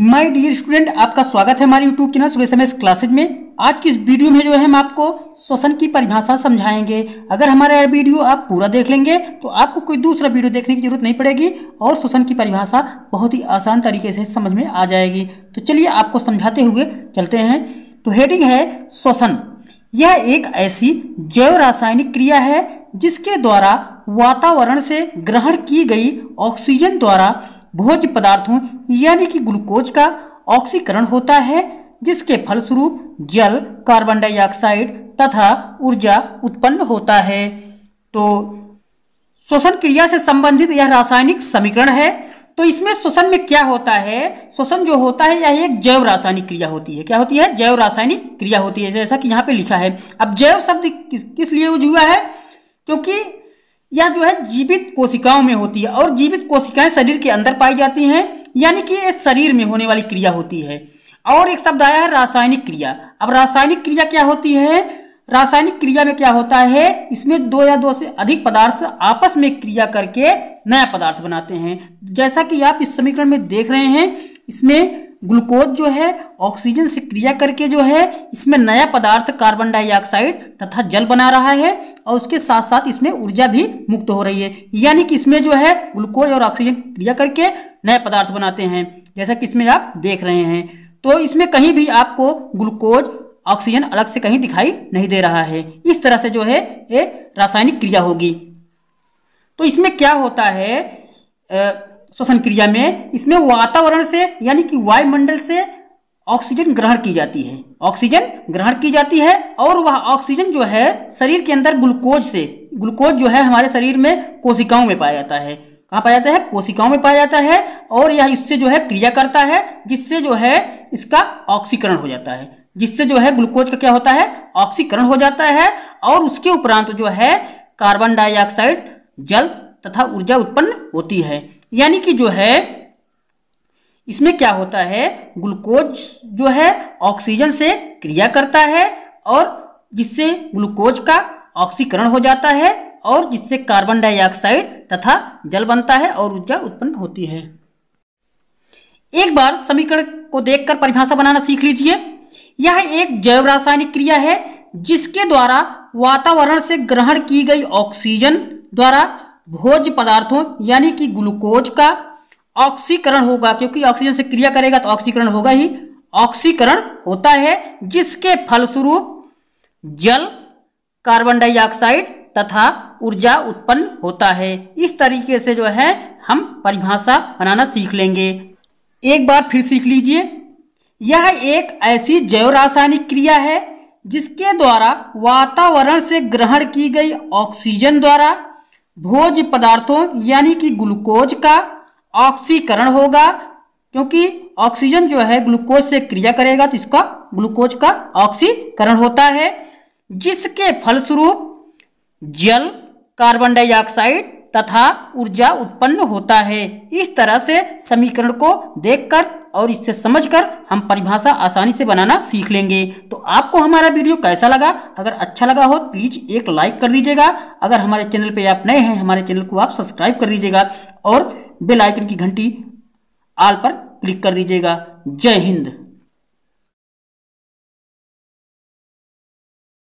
my dear student आपका स्वागत है हमारे YouTube channel Suresh MS classes में आज की इस वीडियो में जो है हम आपको श्वसन की परिभाषा समझाएंगे अगर हमारा यह वीडियो आप पूरा देख लेंगे तो आपको कोई दूसरा वीडियो देखने की जरूरत नहीं पड़ेगी और श्वसन की परिभाषा बहुत ही आसान तरीके से समझ में आ जाएगी तो चलिए आपको समझाते हुए चलते हैं तो हेडिंग है श्वसन यह एक ऐसी जैव रासायनिक क्रिया है जिसके द्वारा वातावरण से ग्रहण की गई ऑक्सीजन द्वारा भोज पदार्थों यानी कि ग्लूकोज का ऑक्सीकरण होता है जिसके फलस्वरूप जल कार्बन डाइऑक्साइड तथा ऊर्जा उत्पन्न होता है तो श्वसन क्रिया से संबंधित यह रासायनिक समीकरण है तो इसमें श्वसन में क्या होता है श्वसन जो होता है यह एक जैव रासायनिक क्रिया होती है क्या होती है जैव रासायनिक क्रिया होती है जैसा कि यहाँ पे लिखा है अब जैव शब्द किस, किस लिए यूज हुआ है क्योंकि यह जो है जीवित कोशिकाओं में होती है और जीवित कोशिकाएं शरीर के अंदर पाई जाती हैं यानी कि ये शरीर में होने वाली क्रिया होती है और एक शब्द आया है रासायनिक क्रिया अब रासायनिक क्रिया क्या होती है रासायनिक क्रिया में क्या होता है इसमें दो या दो से अधिक पदार्थ आपस में क्रिया करके नया पदार्थ बनाते हैं जैसा कि आप इस समीकरण में देख रहे हैं इसमें ग्लूकोज जो है ऑक्सीजन से क्रिया करके जो है इसमें नया पदार्थ कार्बन डाइऑक्साइड तथा जल बना रहा है और उसके साथ साथ इसमें ऊर्जा भी मुक्त हो रही है यानी कि इसमें जो है ग्लूकोज और ऑक्सीजन क्रिया करके नए पदार्थ बनाते हैं जैसा कि इसमें आप देख रहे हैं तो इसमें कहीं भी आपको ग्लूकोज ऑक्सीजन अलग से कहीं दिखाई नहीं दे रहा है इस तरह से जो है ये रासायनिक क्रिया होगी तो इसमें क्या होता है आ, श्वसन क्रिया में इसमें वातावरण से यानी कि वायुमंडल से ऑक्सीजन ग्रहण की जाती है ऑक्सीजन ग्रहण की जाती है और वह ऑक्सीजन जो है शरीर के अंदर ग्लूकोज से ग्लूकोज जो है हमारे शरीर में कोशिकाओं में पाया जाता है कहाँ पाया जाता है कोशिकाओं में पाया जाता है और यह इससे जो है क्रिया करता है जिससे जो है इसका ऑक्सीकरण हो जाता है जिससे जो है ग्लूकोज का क्या होता है ऑक्सीकरण हो जाता है और उसके उपरांत जो है कार्बन डाइऑक्साइड जल तथा ऊर्जा उत्पन्न होती है यानी कि जो है इसमें क्या होता है ग्लूकोज जो है ऑक्सीजन से क्रिया करता है और जिससे ग्लूकोज का ऑक्सीकरण हो जाता है और जिससे कार्बन डाइऑक्साइड तथा जल बनता है और ऊर्जा उत्पन्न होती है एक बार समीकरण को देखकर परिभाषा बनाना सीख लीजिए यह एक जैव रासायनिक क्रिया है जिसके द्वारा वातावरण से ग्रहण की गई ऑक्सीजन द्वारा भोज पदार्थों यानी कि ग्लूकोज का ऑक्सीकरण होगा क्योंकि ऑक्सीजन से क्रिया करेगा तो ऑक्सीकरण होगा ही ऑक्सीकरण होता है जिसके फलस्वरूप जल कार्बन डाइऑक्साइड तथा ऊर्जा उत्पन्न होता है इस तरीके से जो है हम परिभाषा बनाना सीख लेंगे एक बार फिर सीख लीजिए यह एक ऐसी जैव रासायनिक क्रिया है जिसके द्वारा वातावरण से ग्रहण की गई ऑक्सीजन द्वारा भोज पदार्थों यानी कि ग्लूकोज का ऑक्सीकरण होगा क्योंकि ऑक्सीजन जो है ग्लूकोज से क्रिया करेगा तो इसका ग्लूकोज का ऑक्सीकरण होता है जिसके फलस्वरूप जल कार्बन डाइऑक्साइड तथा ऊर्जा उत्पन्न होता है इस तरह से समीकरण को देखकर और इससे समझकर हम परिभाषा आसानी से बनाना सीख लेंगे तो आपको हमारा वीडियो कैसा लगा अगर अच्छा लगा हो प्लीज एक लाइक कर दीजिएगा अगर हमारे चैनल पे आप नए हैं हमारे चैनल को आप सब्सक्राइब कर दीजिएगा और बेल आइकन की घंटी आल पर क्लिक कर दीजिएगा जय हिंद